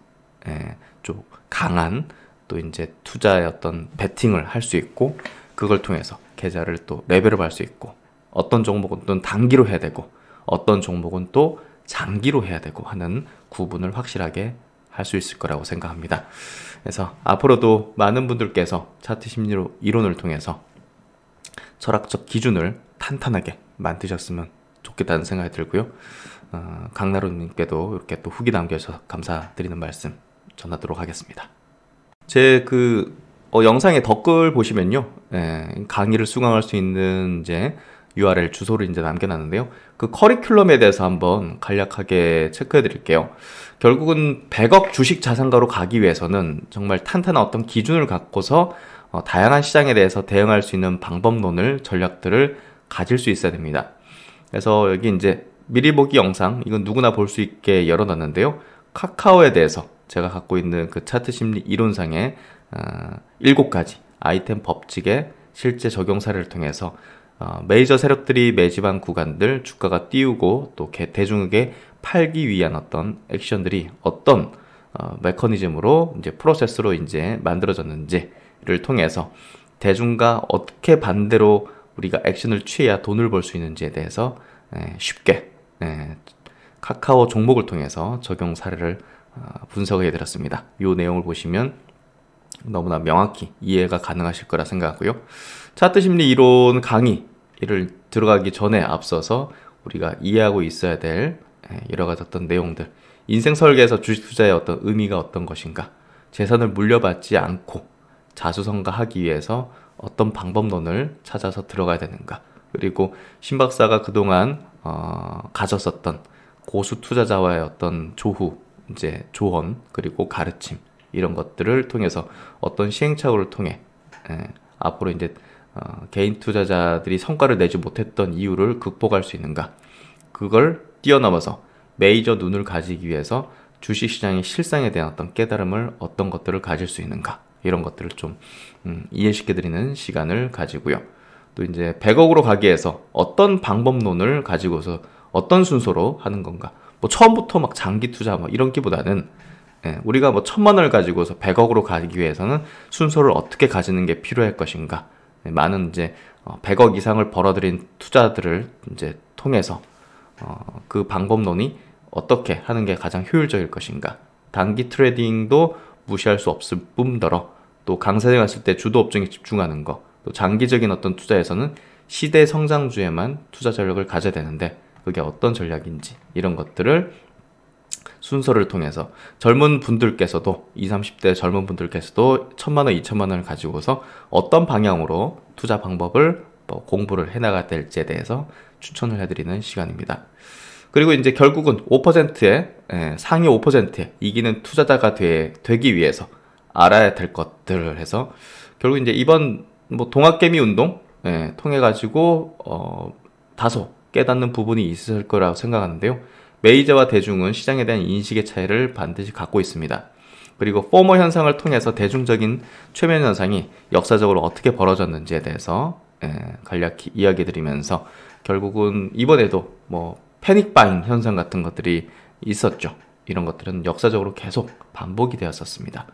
예, 좀 강한 또 이제 투자의 어떤 베팅을 할 수 있고 그걸 통해서 계좌를 또 레벨업 할 수 있고 어떤 종목은 또 단기로 해야 되고 어떤 종목은 또 장기로 해야 되고 하는 구분을 확실하게 할 수 있을 거라고 생각합니다. 그래서 앞으로도 많은 분들께서 차트 심리로 이론을 통해서 철학적 기준을 탄탄하게 만드셨으면 좋겠다는 생각이 들고요. 어, 강나루님께도 이렇게 또 후기 남겨주셔서 감사드리는 말씀 전하도록 하겠습니다. 제그 어, 영상의 댓글 보시면요. 예, 강의를 수강할 수 있는 이제 URL 주소를 이제 남겨놨는데요. 그 커리큘럼에 대해서 한번 간략하게 체크해 드릴게요. 결국은 100억 주식 자산가로 가기 위해서는 정말 탄탄한 어떤 기준을 갖고서 어, 다양한 시장에 대해서 대응할 수 있는 방법론을 전략들을 가질 수 있어야 됩니다. 그래서 여기 이제 미리 보기 영상 이건 누구나 볼 수 있게 열어놨는데요. 카카오에 대해서 제가 갖고 있는 그 차트 심리 이론상의 어, 7가지 아이템 법칙의 실제 적용 사례를 통해서 어, 메이저 세력들이 매집한 구간들 주가가 띄우고 또 대중에게 팔기 위한 어떤 액션들이 어떤 어, 메커니즘으로 이제 프로세스로 이제 만들어졌는지를 통해서 대중과 어떻게 반대로 우리가 액션을 취해야 돈을 벌 수 있는지에 대해서 에, 예, 쉽게 에, 예, 카카오 종목을 통해서 적용 사례를 아, 분석을 해드렸습니다. 이 내용을 보시면 너무나 명확히 이해가 가능하실 거라 생각하고요. 차트 심리 이론 강의를 들어가기 전에 앞서서 우리가 이해하고 있어야 될 예, 여러 가지 어떤 내용들, 인생 설계에서 주식 투자의 어떤 의미가 어떤 것인가, 재산을 물려받지 않고 자수성가하기 위해서 어떤 방법론을 찾아서 들어가야 되는가, 그리고 신 박사가 그동안 어, 가졌었던 고수 투자자와의 어떤 조후 이제 조언 그리고 가르침 이런 것들을 통해서 어떤 시행착오를 통해 예, 앞으로 이제 어, 개인 투자자들이 성과를 내지 못했던 이유를 극복할 수 있는가 그걸 뛰어넘어서 메이저 눈을 가지기 위해서 주식시장의 실상에 대한 어떤 깨달음을 어떤 것들을 가질 수 있는가 이런 것들을 좀 음, 이해시켜드리는 시간을 가지고요 또 이제 100억으로 가기 위해서 어떤 방법론을 가지고서 어떤 순서로 하는 건가 뭐 처음부터 막 장기 투자 뭐 이런 기보다는 예, 우리가 뭐 천만 원을 가지고서 100억으로 가기 위해서는 순서를 어떻게 가지는 게 필요할 것인가 예, 많은 이제 100억 어, 이상을 벌어들인 투자들을 이제 통해서 어, 그 방법론이 어떻게 하는 게 가장 효율적일 것인가 단기 트레이딩도 무시할 수 없을 뿐더러 또 강세에 갔을 때 주도 업종에 집중하는 거또 장기적인 어떤 투자에서는 시대 성장주에만 투자 전력을 가져야 되는데 그게 어떤 전략인지 이런 것들을 순서를 통해서 젊은 분들께서도 20, 30대 젊은 분들께서도 천만 원, 이천만 원을 가지고서 어떤 방향으로 투자 방법을 뭐 공부를 해나가야 될지에 대해서 추천을 해드리는 시간입니다. 그리고 이제 결국은 5%의 에, 예, 상위 5%의 이기는 투자자가 되, 기 위해서 알아야 될 것들을 해서 결국 이제 이번 뭐 동학개미 운동 에, 예, 통해 가지고 어, 다소 깨닫는 부분이 있을 거라고 생각하는데요. 메이저와 대중은 시장에 대한 인식의 차이를 반드시 갖고 있습니다. 그리고 포머 현상을 통해서 대중적인 최면 현상이 역사적으로 어떻게 벌어졌는지에 대해서 예, 간략히 이야기 드리면서 결국은 이번에도 뭐 패닉 바잉 현상 같은 것들이 있었죠. 이런 것들은 역사적으로 계속 반복이 되었었습니다.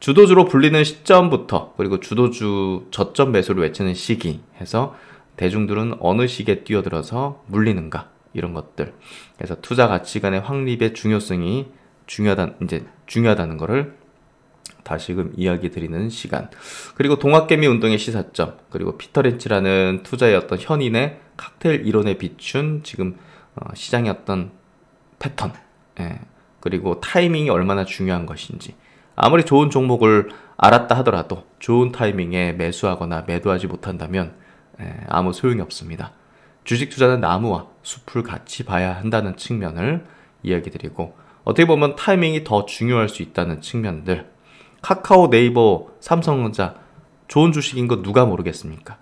주도주로 불리는 시점부터 그리고 주도주 저점 매수를 외치는 시기 해서 대중들은 어느 시기에 뛰어들어서 물리는가 이런 것들. 그래서 투자 가치 간의 확립의 중요성이 중요하다 이제 중요하다는 것을 다시금 이야기 드리는 시간. 그리고 동학개미 운동의 시사점. 그리고 피터 렌치라는 투자의 어떤 현인의 칵테일 이론에 비춘 지금 어, 시장의 어떤 패턴. 예. 그리고 타이밍이 얼마나 중요한 것인지. 아무리 좋은 종목을 알았다 하더라도 좋은 타이밍에 매수하거나 매도하지 못한다면 예, 아무 소용이 없습니다. 주식 투자는 나무와 숲을 같이 봐야 한다는 측면을 이야기 드리고 어떻게 보면 타이밍이 더 중요할 수 있다는 측면들 카카오 네이버 삼성전자 좋은 주식인 거 누가 모르겠습니까?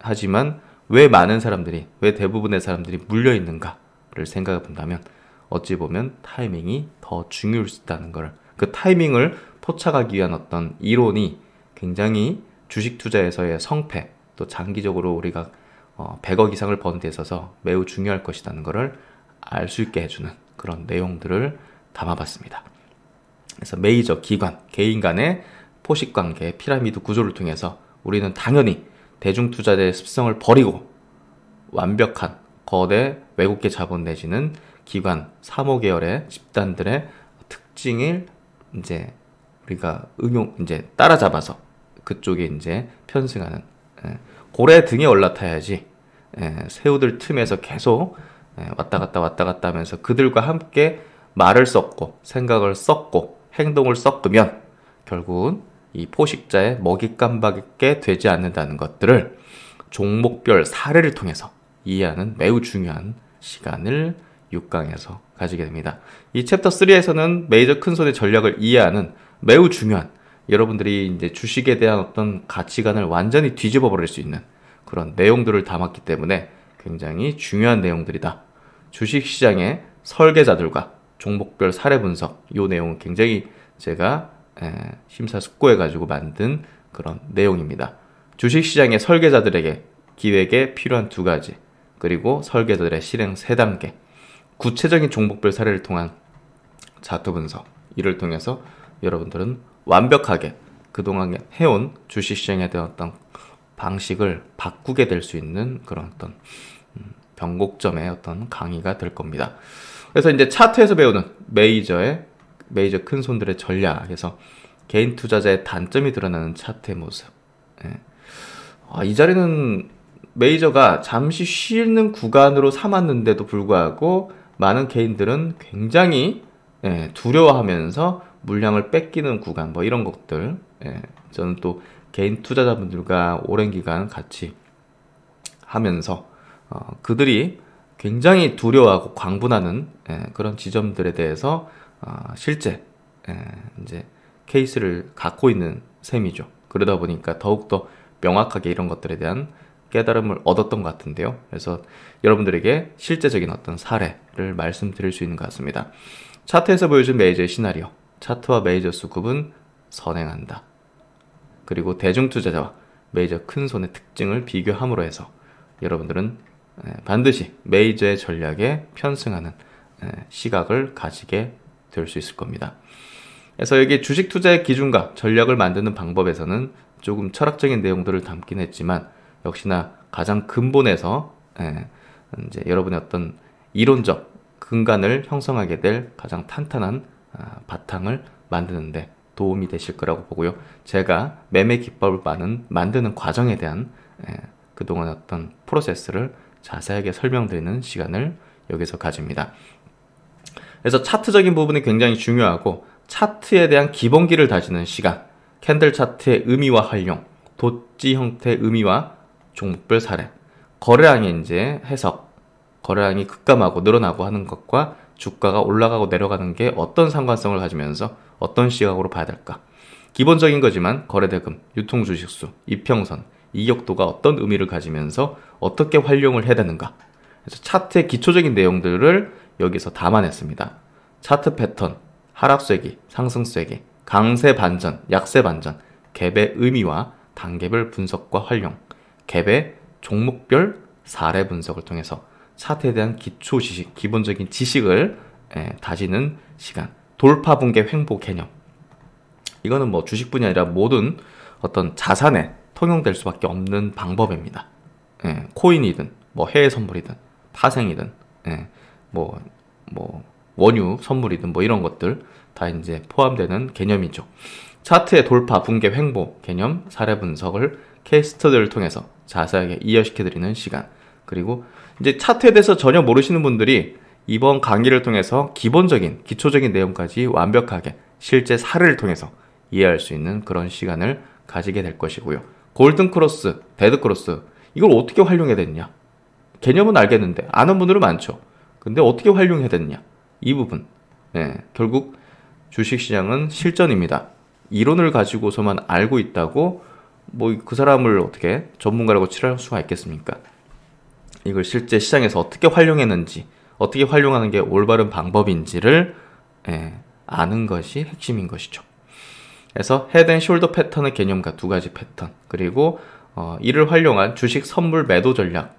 하지만 왜 많은 사람들이 왜 대부분의 사람들이 물려 있는가를 생각해 본다면 어찌 보면 타이밍이 더 중요할 수 있다는 걸 그 타이밍을 포착하기 위한 어떤 이론이 굉장히 주식 투자에서의 성패 또 장기적으로 우리가 100억 어, 이상을 번는데 있어서 매우 중요할 것이라는 것을 알 수 있게 해주는 그런 내용들을 담아봤습니다. 그래서 메이저, 기관, 개인 간의 포식관계, 피라미드 구조를 통해서 우리는 당연히 대중투자자의 습성을 버리고 완벽한 거대 외국계 자본 내지는 기관, 사모계열의 집단들의 특징을 이제 우리가 응용, 이제 따라잡아서 그쪽에 이제 편승하는 예, 고래 등에 올라타야지 예, 새우들 틈에서 계속 예, 왔다 갔다 왔다 갔다 하면서 그들과 함께 말을 썼고 생각을 썼고 행동을 섞으면 결국은 이 포식자의 먹잇감밖에 되지 않는다는 것들을 종목별 사례를 통해서 이해하는 매우 중요한 시간을 6강에서 가지게 됩니다. 이 챕터 3에서는 메이저 큰손의 전략을 이해하는 매우 중요한 여러분들이 이제 주식에 대한 어떤 가치관을 완전히 뒤집어 버릴 수 있는 그런 내용들을 담았기 때문에 굉장히 중요한 내용들이다. 주식 시장의 설계자들과 종목별 사례 분석 이 내용은 굉장히 제가 심사숙고해 가지고 만든 그런 내용입니다. 주식 시장의 설계자들에게 기획에 필요한 두 가지 그리고 설계자들의 실행 세 단계 구체적인 종목별 사례를 통한 자투 분석 이를 통해서 여러분들은 완벽하게 그동안 해온 주식시장에 대한 어떤 방식을 바꾸게 될 수 있는 그런 어떤 음, 변곡점의 어떤 강의가 될 겁니다. 그래서 이제 차트에서 배우는 메이저의 메이저 큰 손들의 전략에서 개인 투자자의 단점이 드러나는 차트의 모습. 예. 아, 이 자리는 메이저가 잠시 쉬는 구간으로 삼았는데도 불구하고 많은 개인들은 굉장히 예, 두려워하면서 물량을 뺏기는 구간 뭐 이런 것들 예, 저는 또 개인 투자자분들과 오랜 기간 같이 하면서 어, 그들이 굉장히 두려워하고 광분하는 예, 그런 지점들에 대해서 어, 실제 예, 이제 케이스를 갖고 있는 셈이죠. 그러다 보니까 더욱더 명확하게 이런 것들에 대한 깨달음을 얻었던 것 같은데요. 그래서 여러분들에게 실제적인 어떤 사례를 말씀드릴 수 있는 것 같습니다. 차트에서 보여준 메이저의 시나리오 차트와 메이저 수급은 선행한다. 그리고 대중투자자와 메이저 큰손의 특징을 비교함으로 해서 여러분들은 반드시 메이저의 전략에 편승하는 시각을 가지게 될 수 있을 겁니다. 그래서 여기 주식 투자의 기준과 전략을 만드는 방법에서는 조금 철학적인 내용들을 담긴 했지만 역시나 가장 근본에서 이제 여러분의 어떤 이론적 근간을 형성하게 될 가장 탄탄한 아, 바탕을 만드는데 도움이 되실 거라고 보고요. 제가 매매 기법을 만드는 과정에 대한 예, 그동안 어떤 프로세스를 자세하게 설명드리는 시간을 여기서 가집니다. 그래서 차트적인 부분이 굉장히 중요하고 차트에 대한 기본기를 다지는 시간, 캔들 차트의 의미와 활용, 도지 형태 의미와 종목별 사례, 거래량의 이제 해석, 거래량이 급감하고 늘어나고 하는 것과 주가가 올라가고 내려가는 게 어떤 상관성을 가지면서 어떤 시각으로 봐야 될까? 기본적인 거지만 거래대금, 유통 주식수, 이평선, 이격도가 어떤 의미를 가지면서 어떻게 활용을 해야 되는가? 그래서 차트의 기초적인 내용들을 여기서 담아냈습니다. 차트 패턴, 하락세기, 상승세기, 강세 반전, 약세 반전, 갭의 의미와 단계별 분석과 활용, 갭의 종목별 사례 분석을 통해서 사태에 대한 기초 지식, 기본적인 지식을 예, 다지는 시간. 돌파 붕괴 횡보 개념. 이거는 뭐 주식뿐이 아니라 모든 어떤 자산에 통용될 수밖에 없는 방법입니다. 예, 코인이든 뭐 해외 선물이든 파생이든 예, 뭐, 뭐 원유 선물이든 뭐 이런 것들 다 이제 포함되는 개념이죠. 차트의 돌파, 붕괴, 횡보 개념, 사례 분석을 캐스터들을 통해서 자세하게 이해시켜드리는 시간 그리고 이제 차트에 대해서 전혀 모르시는 분들이 이번 강의를 통해서 기본적인 기초적인 내용까지 완벽하게 실제 사례를 통해서 이해할 수 있는 그런 시간을 가지게 될 것이고요. 골든 크로스, 데드 크로스 이걸 어떻게 활용해야 되느냐? 개념은 알겠는데 아는 분들은 많죠. 근데 어떻게 활용해야 되느냐? 이 부분. 네, 결국 주식시장은 실전입니다. 이론을 가지고서만 알고 있다고 뭐 그 사람을 어떻게 전문가라고 칠할 수가 있겠습니까? 이걸 실제 시장에서 어떻게 활용했는지, 어떻게 활용하는 게 올바른 방법인지를 예, 아는 것이 핵심인 것이죠. 그래서 헤드 숄더 패턴의 개념과 두 가지 패턴, 그리고 어, 이를 활용한 주식 선물 매도 전략.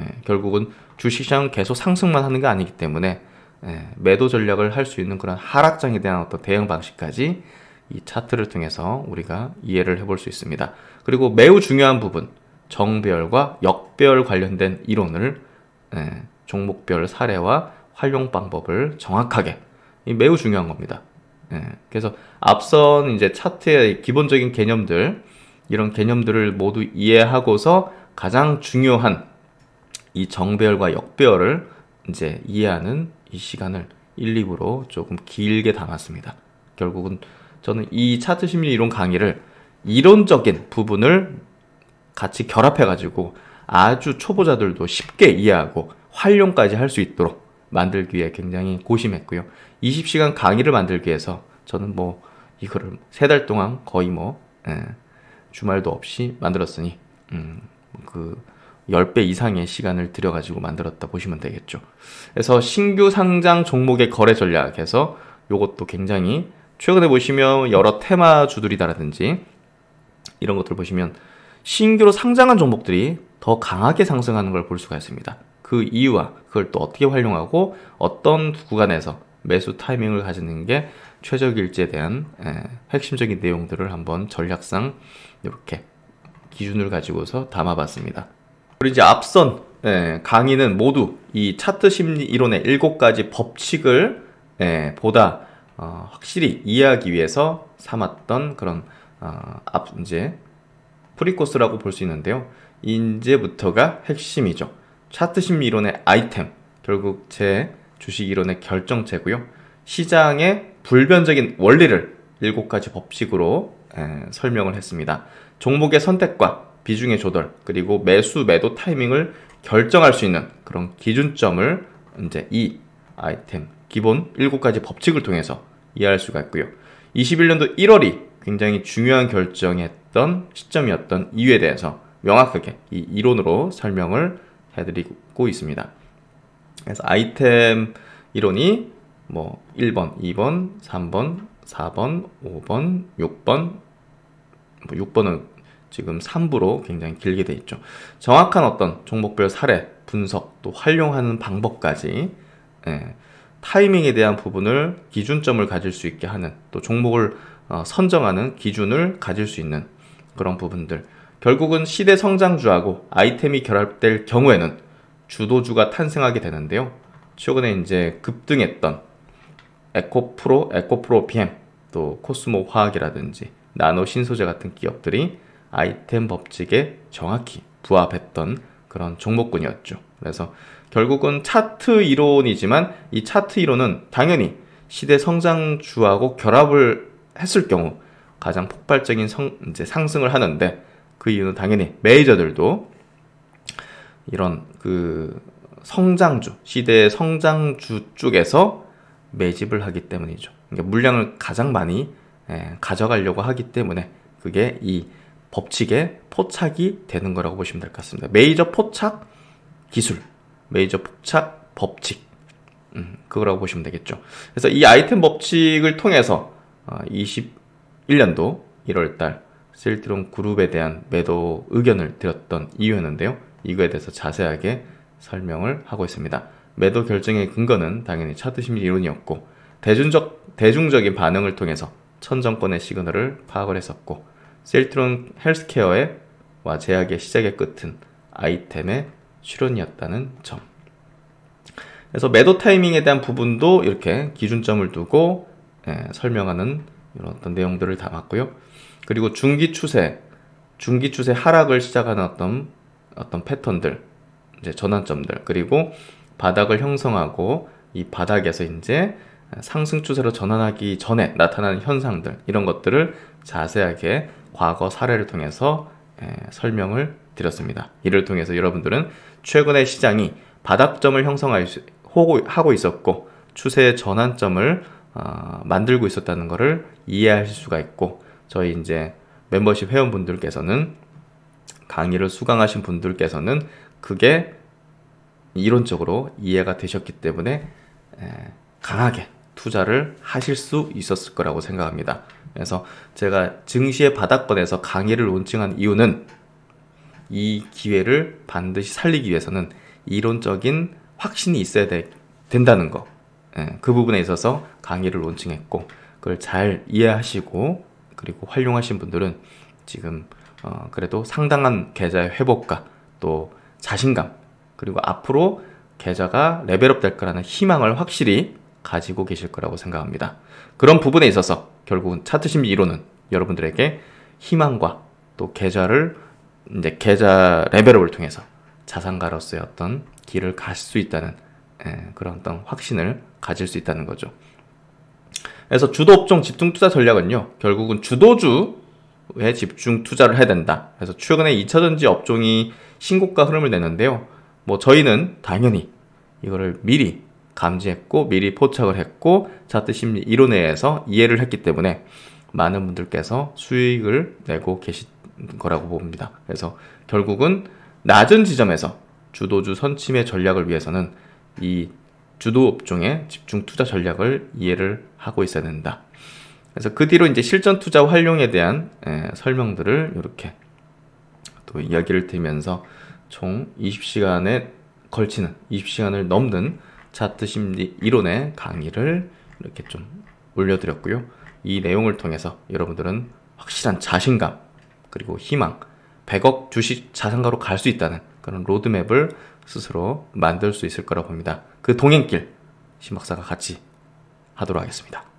예, 결국은 주식시장은 계속 상승만 하는 게 아니기 때문에 예, 매도 전략을 할 수 있는 그런 하락장에 대한 어떤 대응 방식까지 이 차트를 통해서 우리가 이해를 해볼 수 있습니다. 그리고 매우 중요한 부분, 정배열과역배열 관련된 이론을 예, 종목별 사례와 활용 방법을 정확하게 매우 중요한 겁니다. 예, 그래서 앞선 이제 차트의 기본적인 개념들 이런 개념들을 모두 이해하고서 가장 중요한 이 정배열과 역배열을 이제 이해하는 이 시간을 1, 2부로 조금 길게 담았습니다. 결국은 저는 이 차트 심리 이론 강의를 이론적인 부분을 같이 결합해가지고 아주 초보자들도 쉽게 이해하고 활용까지 할 수 있도록 만들기 위해 굉장히 고심했고요. 20시간 강의를 만들기 위해서 저는 뭐 이거를 세 달 동안 거의 뭐 예, 주말도 없이 만들었으니 음, 그 10배 이상의 시간을 들여가지고 만들었다 보시면 되겠죠. 그래서 신규 상장 종목의 거래 전략에서 이것도 굉장히 최근에 보시면 여러 테마주들이다라든지 이런 것들 보시면 신규로 상장한 종목들이 더 강하게 상승하는 걸 볼 수가 있습니다. 그 이유와 그걸 또 어떻게 활용하고 어떤 구간에서 매수 타이밍을 가지는 게 최적일지에 대한 예, 핵심적인 내용들을 한번 전략상 이렇게 기준을 가지고서 담아봤습니다. 그리고 이제 앞선 예, 강의는 모두 이 차트 심리 이론의 7가지 법칙을 예, 보다 어, 확실히 이해하기 위해서 삼았던 그런 어, 앞 이제 프리코스라고 볼 수 있는데요. 이제부터가 핵심이죠. 차트 심리 이론의 아이템, 결국 제 주식 이론의 결정체고요. 시장의 불변적인 원리를 7가지 법칙으로 에, 설명을 했습니다. 종목의 선택과 비중의 조절, 그리고 매수, 매도 타이밍을 결정할 수 있는 그런 기준점을 이제 이 아이템, 기본 7가지 법칙을 통해서 이해할 수가 있고요. 21년도 1월이 굉장히 중요한 결정했던 시점이었던 이유에 대해서 명확하게 이 이론으로 설명을 해드리고 있습니다. 그래서 아이템 이론이 뭐 1번, 2번, 3번, 4번, 5번, 6번, 뭐 6번은 지금 3부로 굉장히 길게 돼 있죠. 정확한 어떤 종목별 사례, 분석, 또 활용하는 방법까지 예, 타이밍에 대한 부분을 기준점을 가질 수 있게 하는 또 종목을 어, 선정하는 기준을 가질 수 있는 그런 부분들. 결국은 시대 성장주하고 아이템이 결합될 경우에는 주도주가 탄생하게 되는데요. 최근에 이제 급등했던 에코프로, 에코프로 BM, 또 코스모 화학이라든지 나노 신소재 같은 기업들이 아이템 법칙에 정확히 부합했던 그런 종목군이었죠. 그래서 결국은 차트 이론이지만 이 차트 이론은 당연히 시대 성장주하고 결합을 했을 경우 가장 폭발적인 성, 이제 상승을 하는데 그 이유는 당연히 메이저들도 이런 그 성장주 시대의 성장주 쪽에서 매집을 하기 때문이죠. 그러니까 물량을 가장 많이 예, 가져가려고 하기 때문에 그게 이 법칙에 포착이 되는 거라고 보시면 될 것 같습니다. 메이저 포착 기술, 메이저 포착 법칙, 음, 그거라고 보시면 되겠죠. 그래서 이 아이템 법칙을 통해서 21년도 1월달 셀트론 그룹에 대한 매도 의견을 드렸던 이유였는데요. 이거에 대해서 자세하게 설명을 하고 있습니다. 매도 결정의 근거는 당연히 차트 심리 이론이었고 대중적, 대중적인 반응을 통해서 천정권의 시그널을 파악을 했었고 셀트론 헬스케어의 와 제약의 시작의 끝은 아이템의 출현이었다는 점. 그래서 매도 타이밍에 대한 부분도 이렇게 기준점을 두고 예, 설명하는 이런 어떤 내용들을 담았고요. 그리고 중기 추세, 중기 추세 하락을 시작하는 어떤 어떤 패턴들, 이제 전환점들, 그리고 바닥을 형성하고 이 바닥에서 이제 상승 추세로 전환하기 전에 나타나는 현상들 이런 것들을 자세하게 과거 사례를 통해서 예, 설명을 드렸습니다. 이를 통해서 여러분들은 최근의 시장이 바닥점을 형성하고 있었고 추세의 전환점을 어, 만들고 있었다는 것을 이해하실 수가 있고 저희 이제 멤버십 회원분들께서는 강의를 수강하신 분들께서는 그게 이론적으로 이해가 되셨기 때문에 강하게 투자를 하실 수 있었을 거라고 생각합니다. 그래서 제가 증시의 바닥권에서 강의를 론칭한 이유는 이 기회를 반드시 살리기 위해서는 이론적인 확신이 있어야 되, 된다는 거. 예, 그 부분에 있어서 강의를 론칭했고 그걸 잘 이해하시고 그리고 활용하신 분들은 지금 어 그래도 상당한 계좌의 회복과 또 자신감 그리고 앞으로 계좌가 레벨업 될 거라는 희망을 확실히 가지고 계실 거라고 생각합니다. 그런 부분에 있어서 결국은 차트 심리 이론은 여러분들에게 희망과 또 계좌를 이제 계좌 레벨업을 통해서 자산가로서의 어떤 길을 갈 수 있다는 예, 그런 어떤 확신을 가질 수 있다는 거죠. 그래서 주도업종 집중 투자 전략은요, 결국은 주도주에 집중 투자를 해야 된다. 그래서 최근에 2차전지 업종이 신고가 흐름을 내는데요. 뭐 저희는 당연히 이거를 미리 감지했고 미리 포착을 했고 차트 심리 이론에 서 이해를 했기 때문에 많은 분들께서 수익을 내고 계신 거라고 봅니다. 그래서 결국은 낮은 지점에서 주도주 선침의 전략을 위해서는 이 주도 업종의 집중 투자 전략을 이해를 하고 있어야 된다. 그래서 그 뒤로 이제 실전 투자 활용에 대한 에, 설명들을 이렇게 또 이야기를 들면서 총 20시간에 걸치는 20시간을 넘는 차트 심리 이론의 강의를 이렇게 좀 올려드렸고요. 이 내용을 통해서 여러분들은 확실한 자신감 그리고 희망 100억 주식 자산가로 갈 수 있다는 그런 로드맵을 스스로 만들 수 있을 거라고 봅니다. 그 동행길 신박사가 같이 하도록 하겠습니다.